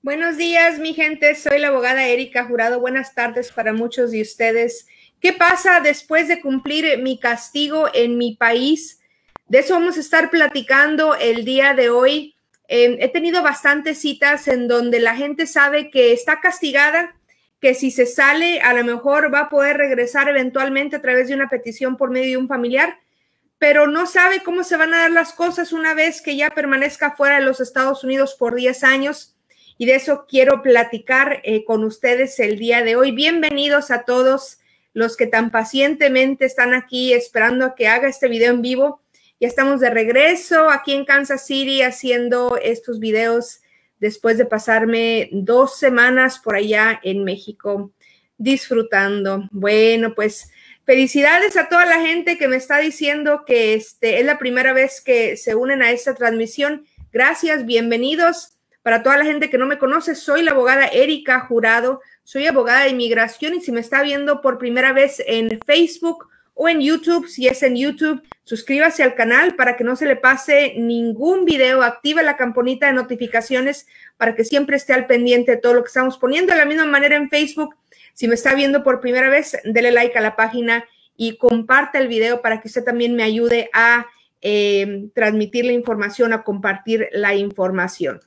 Buenos días, mi gente. Soy la abogada Erika Jurado. Buenas tardes para muchos de ustedes. ¿Qué pasa después de cumplir mi castigo en mi país? De eso vamos a estar platicando el día de hoy. Em, he tenido bastantes citas en donde la gente sabe que está castigada, que si se sale a lo mejor va a poder regresar eventualmente a través de una petición por medio de un familiar, pero no sabe cómo se van a dar las cosas una vez que ya permanezca fuera de los Estados Unidos por 10 años y de eso quiero platicar eh, con ustedes el día de hoy. Bienvenidos a todos los que tan pacientemente están aquí esperando a que haga este video en vivo. Ya estamos de regreso aquí en Kansas City haciendo estos videos después de pasarme dos semanas por allá en México disfrutando. Bueno, pues felicidades a toda la gente que me está diciendo que este es la primera vez que se unen a esta transmisión. Gracias, bienvenidos. Para toda la gente que no me conoce, soy la abogada Erika Jurado, soy abogada de inmigración y si me está viendo por primera vez en Facebook o en YouTube, si es en YouTube, suscríbase al canal para que no se le pase ningún video, activa la campanita de notificaciones para que siempre esté al pendiente de todo lo que estamos poniendo. De la misma manera en Facebook, si me está viendo por primera vez, dele like a la página y comparta el video para que usted también me ayude a eh, transmitir la información, a compartir la información.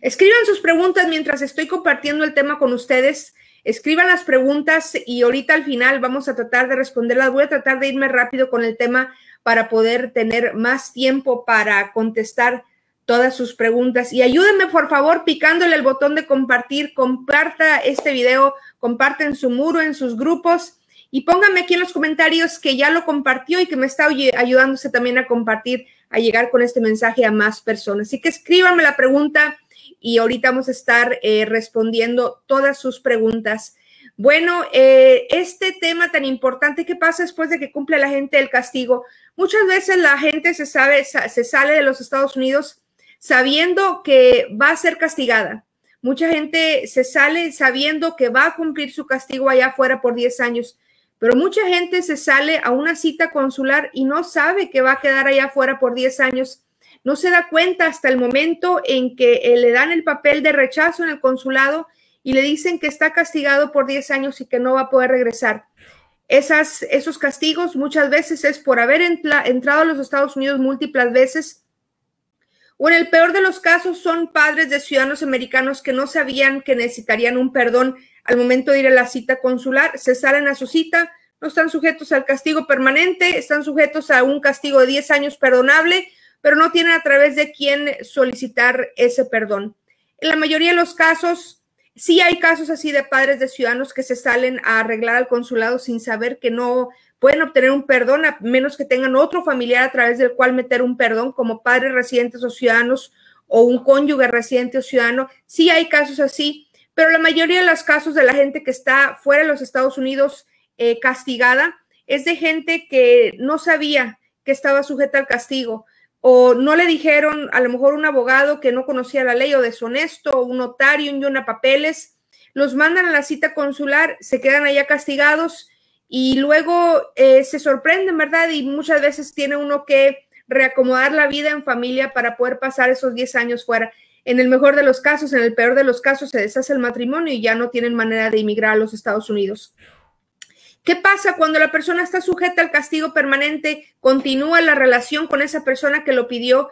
Escriban sus preguntas mientras estoy compartiendo el tema con ustedes. Escriban las preguntas y ahorita al final vamos a tratar de responderlas. Voy a tratar de irme rápido con el tema para poder tener más tiempo para contestar todas sus preguntas. Y ayúdenme, por favor, picándole el botón de compartir. Comparta este video, comparten su muro, en sus grupos. Y pónganme aquí en los comentarios que ya lo compartió y que me está ayudándose también a compartir, a llegar con este mensaje a más personas. Así que escríbanme la pregunta y ahorita vamos a estar eh, respondiendo todas sus preguntas. Bueno, eh, este tema tan importante, ¿qué pasa después de que cumple la gente el castigo? Muchas veces la gente se, sabe, se sale de los Estados Unidos sabiendo que va a ser castigada. Mucha gente se sale sabiendo que va a cumplir su castigo allá afuera por 10 años, pero mucha gente se sale a una cita consular y no sabe que va a quedar allá afuera por 10 años no se da cuenta hasta el momento en que eh, le dan el papel de rechazo en el consulado y le dicen que está castigado por 10 años y que no va a poder regresar. Esas, esos castigos muchas veces es por haber entrado a los Estados Unidos múltiples veces o en el peor de los casos son padres de ciudadanos americanos que no sabían que necesitarían un perdón al momento de ir a la cita consular, se salen a su cita, no están sujetos al castigo permanente, están sujetos a un castigo de 10 años perdonable pero no tienen a través de quién solicitar ese perdón. En la mayoría de los casos, sí hay casos así de padres de ciudadanos que se salen a arreglar al consulado sin saber que no pueden obtener un perdón, a menos que tengan otro familiar a través del cual meter un perdón, como padres residentes o ciudadanos o un cónyuge residente o ciudadano. Sí hay casos así, pero la mayoría de los casos de la gente que está fuera de los Estados Unidos eh, castigada es de gente que no sabía que estaba sujeta al castigo, o no le dijeron a lo mejor un abogado que no conocía la ley o deshonesto, o un notario, un a papeles, los mandan a la cita consular, se quedan allá castigados y luego eh, se sorprenden, ¿verdad? Y muchas veces tiene uno que reacomodar la vida en familia para poder pasar esos 10 años fuera. En el mejor de los casos, en el peor de los casos, se deshace el matrimonio y ya no tienen manera de emigrar a los Estados Unidos. ¿Qué pasa cuando la persona está sujeta al castigo permanente? Continúa la relación con esa persona que lo pidió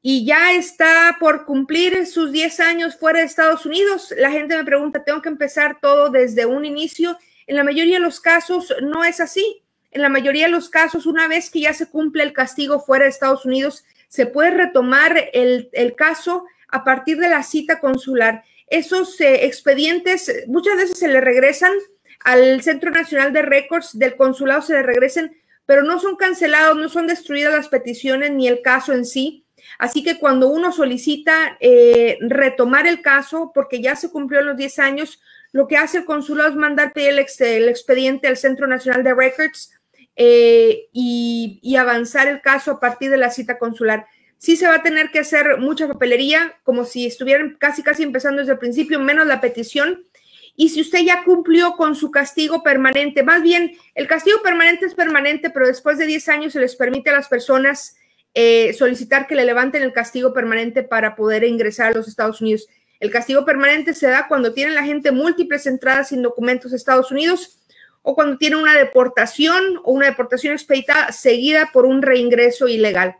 y ya está por cumplir sus 10 años fuera de Estados Unidos. La gente me pregunta, ¿tengo que empezar todo desde un inicio? En la mayoría de los casos no es así. En la mayoría de los casos, una vez que ya se cumple el castigo fuera de Estados Unidos, se puede retomar el, caso a partir de la cita consular. Esos eh, expedientes muchas veces se le regresan al Centro Nacional de Récords del Consulado se le regresen, pero no son cancelados, no son destruidas las peticiones ni el caso en sí. Así que cuando uno solicita eh, retomar el caso, porque ya se cumplió los 10 años, lo que hace el consulado es mandar pedir el, expediente al Centro Nacional de Records eh, y, y avanzar el caso a partir de la cita consular sí se va a tener que hacer mucha papelería, como si estuvieran casi, casi empezando desde el principio, menos la petición, y si usted ya cumplió con su castigo permanente. Más bien, el castigo permanente es permanente, pero después de 10 años se les permite a las personas eh, solicitar que le levanten el castigo permanente para poder ingresar a los Estados Unidos. El castigo permanente se da cuando tiene la gente múltiples entradas sin documentos a Estados Unidos o cuando tiene una deportación o una deportación expeditada seguida por un reingreso ilegal.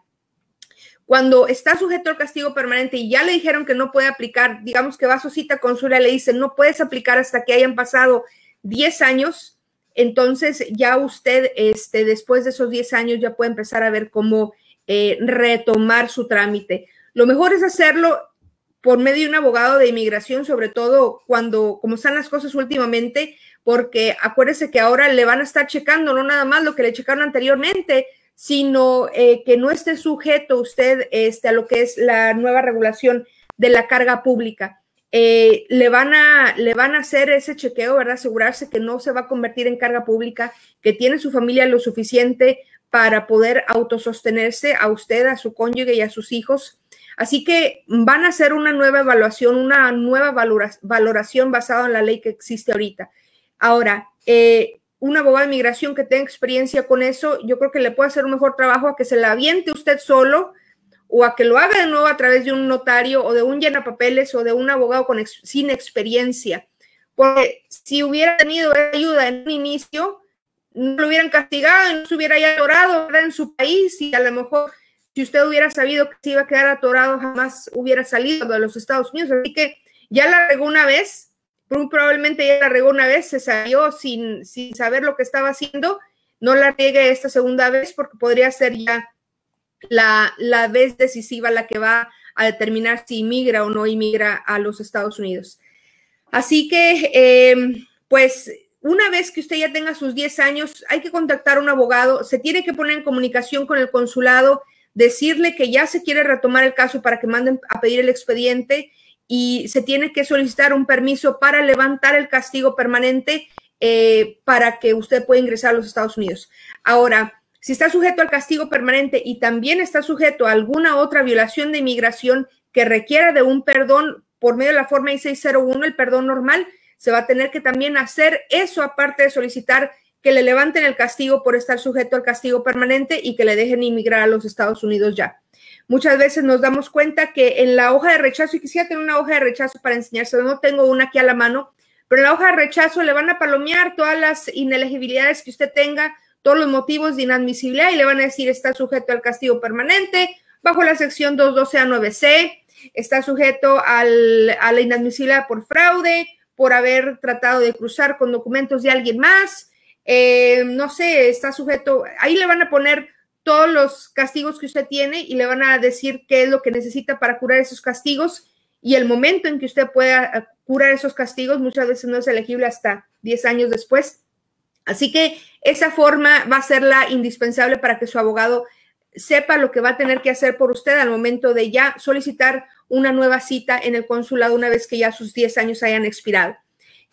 Cuando está sujeto al castigo permanente y ya le dijeron que no puede aplicar, digamos que va a su cita consular y le dicen, no puedes aplicar hasta que hayan pasado 10 años, entonces ya usted, este, después de esos 10 años, ya puede empezar a ver cómo eh, retomar su trámite. Lo mejor es hacerlo por medio de un abogado de inmigración, sobre todo cuando, como están las cosas últimamente, porque acuérdese que ahora le van a estar checando no nada más lo que le checaron anteriormente, sino eh, que no esté sujeto usted este, a lo que es la nueva regulación de la carga pública. Eh, le, van a, le van a hacer ese chequeo, ¿verdad? Asegurarse que no se va a convertir en carga pública, que tiene su familia lo suficiente para poder autosostenerse a usted, a su cónyuge y a sus hijos. Así que van a hacer una nueva evaluación, una nueva valoración basada en la ley que existe ahorita. Ahora, eh, un abogado de migración que tenga experiencia con eso, yo creo que le puede hacer un mejor trabajo a que se la aviente usted solo o a que lo haga de nuevo a través de un notario o de un llenapapeles o de un abogado con, sin experiencia. Porque si hubiera tenido ayuda en un inicio, no lo hubieran castigado no se hubiera ya atorado en su país y a lo mejor si usted hubiera sabido que se iba a quedar atorado jamás hubiera salido de los Estados Unidos. Así que ya la regó una vez, probablemente ya la regó una vez, se salió sin, saber lo que estaba haciendo, no la riegue esta segunda vez porque podría ser ya la, la vez decisiva la que va a determinar si inmigra o no inmigra a los Estados Unidos. Así que, em, pues, una vez que usted ya tenga sus 10 años, hay que contactar a un abogado, se tiene que poner en comunicación con el consulado, decirle que ya se quiere retomar el caso para que manden a pedir el expediente y se tiene que solicitar un permiso para levantar el castigo permanente eh, para que usted pueda ingresar a los Estados Unidos. Ahora, si está sujeto al castigo permanente y también está sujeto a alguna otra violación de inmigración que requiera de un perdón por medio de la forma I-601, el perdón normal, se va a tener que también hacer eso aparte de solicitar que le levanten el castigo por estar sujeto al castigo permanente y que le dejen inmigrar a los Estados Unidos ya. Muchas veces nos damos cuenta que en la hoja de rechazo, y quisiera tener una hoja de rechazo para enseñárselo, no tengo una aquí a la mano, pero en la hoja de rechazo le van a palomear todas las inelegibilidades que usted tenga, todos los motivos de inadmisibilidad y le van a decir está sujeto al castigo permanente bajo la sección 212 a 9C, está sujeto a la inadmisibilidad por fraude, por haber tratado de cruzar con documentos de alguien más, eh, no sé, está sujeto, ahí le van a poner todos los castigos que usted tiene y le van a decir qué es lo que necesita para curar esos castigos y el momento en que usted pueda eh, curar esos castigos muchas veces no es elegible hasta 10 años después. Así que esa forma va a ser la indispensable para que su abogado sepa lo que va a tener que hacer por usted al momento de ya solicitar una nueva cita en el consulado una vez que ya sus 10 años hayan expirado.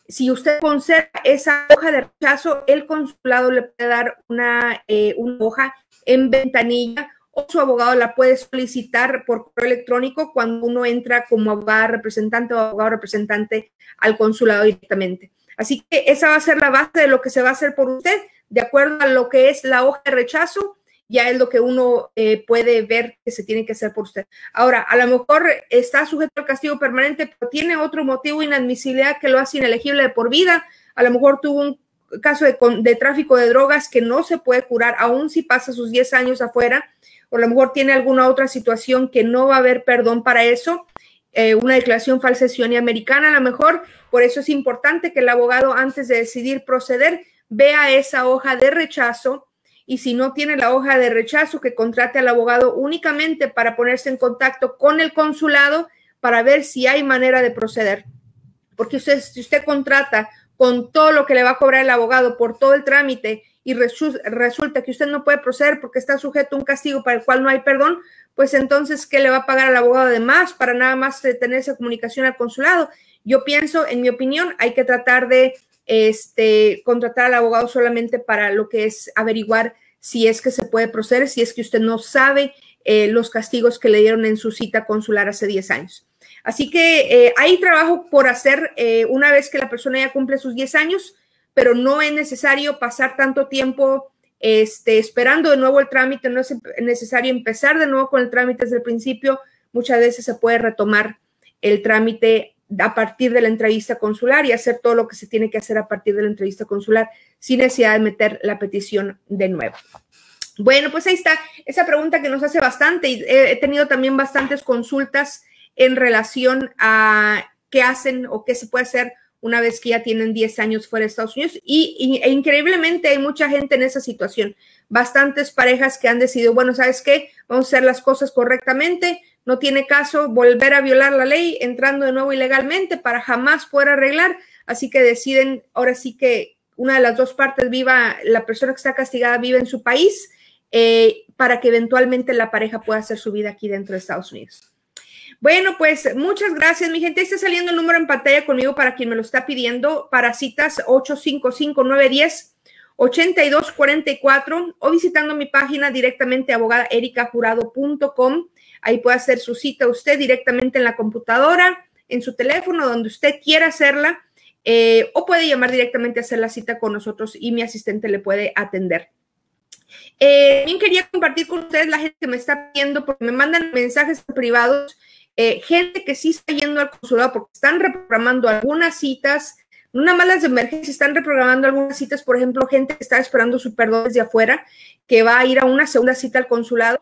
Si usted conserva esa hoja de rechazo, el consulado le puede dar una, eh, una hoja en ventanilla o su abogado la puede solicitar por correo electrónico cuando uno entra como abogado representante o abogado representante al consulado directamente. Así que esa va a ser la base de lo que se va a hacer por usted, de acuerdo a lo que es la hoja de rechazo, ya es lo que uno eh, puede ver que se tiene que hacer por usted. Ahora, a lo mejor está sujeto al castigo permanente, pero tiene otro motivo inadmisibilidad que lo hace inelegible de por vida, a lo mejor tuvo un caso de, tráfico de drogas que no se puede curar, aún si pasa sus 10 años afuera, o a lo mejor tiene alguna otra situación que no va a haber perdón para eso, eh, una declaración falsa y americana a lo mejor, por eso es importante que el abogado antes de decidir proceder vea esa hoja de rechazo y si no tiene la hoja de rechazo, que contrate al abogado únicamente para ponerse en contacto con el consulado para ver si hay manera de proceder. Porque usted, si usted contrata con todo lo que le va a cobrar el abogado por todo el trámite y resulta que usted no puede proceder porque está sujeto a un castigo para el cual no hay perdón, pues entonces, ¿qué le va a pagar al abogado de más para nada más eh, tener esa comunicación al consulado? Yo pienso, en mi opinión, hay que tratar de este, contratar al abogado solamente para lo que es averiguar si es que se puede proceder, si es que usted no sabe eh, los castigos que le dieron en su cita consular hace 10 años. Así que eh, hay trabajo por hacer eh, una vez que la persona ya cumple sus 10 años, pero no es necesario pasar tanto tiempo este, esperando de nuevo el trámite, no es necesario empezar de nuevo con el trámite desde el principio, muchas veces se puede retomar el trámite a partir de la entrevista consular y hacer todo lo que se tiene que hacer a partir de la entrevista consular sin necesidad de meter la petición de nuevo. Bueno, pues ahí está esa pregunta que nos hace bastante y he tenido también bastantes consultas en relación a qué hacen o qué se puede hacer una vez que ya tienen 10 años fuera de Estados Unidos. Y, e increíblemente hay mucha gente en esa situación. Bastantes parejas que han decidido, bueno, ¿sabes qué? Vamos a hacer las cosas correctamente. No tiene caso volver a violar la ley entrando de nuevo ilegalmente para jamás poder arreglar. Así que deciden, ahora sí que una de las dos partes viva, la persona que está castigada vive en su país eh, para que eventualmente la pareja pueda hacer su vida aquí dentro de Estados Unidos. Bueno, pues muchas gracias, mi gente. Está saliendo el número en pantalla conmigo para quien me lo está pidiendo, para citas 855-910-8244 o visitando mi página directamente abogadaericajurado.com. Ahí puede hacer su cita usted directamente en la computadora, en su teléfono, donde usted quiera hacerla, eh, o puede llamar directamente a hacer la cita con nosotros y mi asistente le puede atender. Eh, también quería compartir con ustedes la gente que me está pidiendo, porque me mandan mensajes privados eh, gente que sí está yendo al consulado porque están reprogramando algunas citas, una malas de emergencia, están reprogramando algunas citas, por ejemplo, gente que está esperando su perdón desde afuera, que va a ir a una segunda cita al consulado.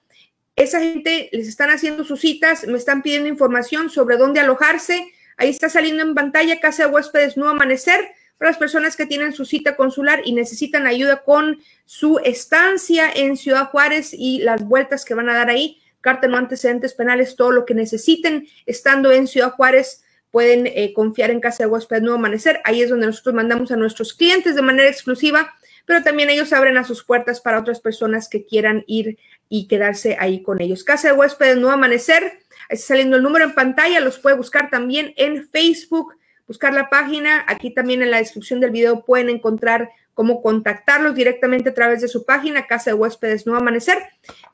Esa gente les están haciendo sus citas, me están pidiendo información sobre dónde alojarse. Ahí está saliendo en pantalla Casa de Huéspedes No Amanecer para las personas que tienen su cita consular y necesitan ayuda con su estancia en Ciudad Juárez y las vueltas que van a dar ahí carta no antecedentes penales, todo lo que necesiten estando en Ciudad Juárez pueden eh, confiar en Casa de Huésped Nuevo Amanecer. Ahí es donde nosotros mandamos a nuestros clientes de manera exclusiva, pero también ellos abren a sus puertas para otras personas que quieran ir y quedarse ahí con ellos. Casa de Huéspedes Nuevo Amanecer, está saliendo el número en pantalla, los puede buscar también en Facebook, buscar la página. Aquí también en la descripción del video pueden encontrar cómo contactarlos directamente a través de su página, Casa de Huéspedes No Amanecer.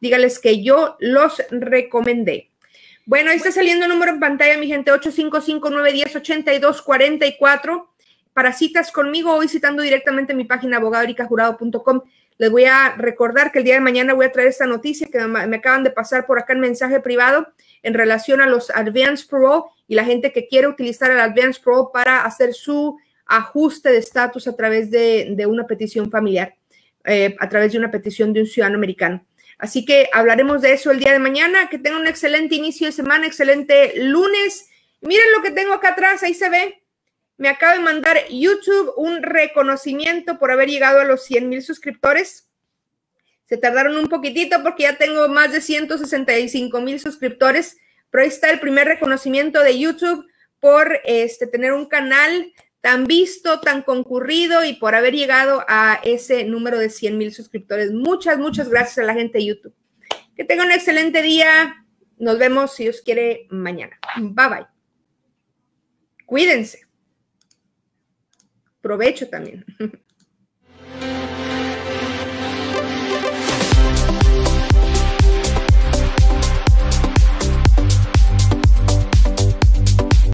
Dígales que yo los recomendé. Bueno, ahí está saliendo el número en pantalla, mi gente, 855-910-8244. Para citas conmigo o visitando directamente mi página abogadoricajurado.com. Les voy a recordar que el día de mañana voy a traer esta noticia que me acaban de pasar por acá en mensaje privado en relación a los Advanced Pro y la gente que quiere utilizar el Advanced Pro para hacer su ajuste de estatus a través de, una petición familiar, eh, a través de una petición de un ciudadano americano. Así que hablaremos de eso el día de mañana. Que tengan un excelente inicio de semana, excelente lunes. Miren lo que tengo acá atrás, ahí se ve. Me acaba de mandar YouTube un reconocimiento por haber llegado a los 100 mil suscriptores. Se tardaron un poquitito porque ya tengo más de 165 mil suscriptores, pero ahí está el primer reconocimiento de YouTube por este, tener un canal tan visto, tan concurrido y por haber llegado a ese número de 100 mil suscriptores. Muchas, muchas gracias a la gente de YouTube. Que tengan un excelente día. Nos vemos, si Dios quiere, mañana. Bye bye. Cuídense. Provecho también.